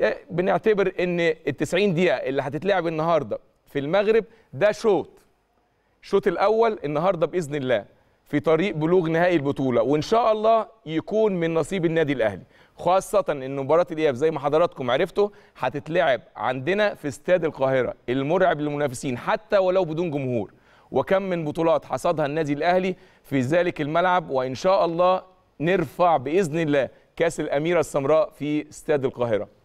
إيه، بنعتبر ان ال 90 دقيقه اللي هتتلعب النهارده في المغرب ده شوط الشوط الاول النهارده باذن الله في طريق بلوغ نهائي البطوله وان شاء الله يكون من نصيب النادي الاهلي خاصه ان مباراه الاياب زي ما حضراتكم عرفتوا هتتلعب عندنا في استاد القاهره المرعب للمنافسين حتى ولو بدون جمهور وكم من بطولات حصدها النادي الاهلي في ذلك الملعب وان شاء الله نرفع باذن الله كاس الاميره السمراء في استاد القاهره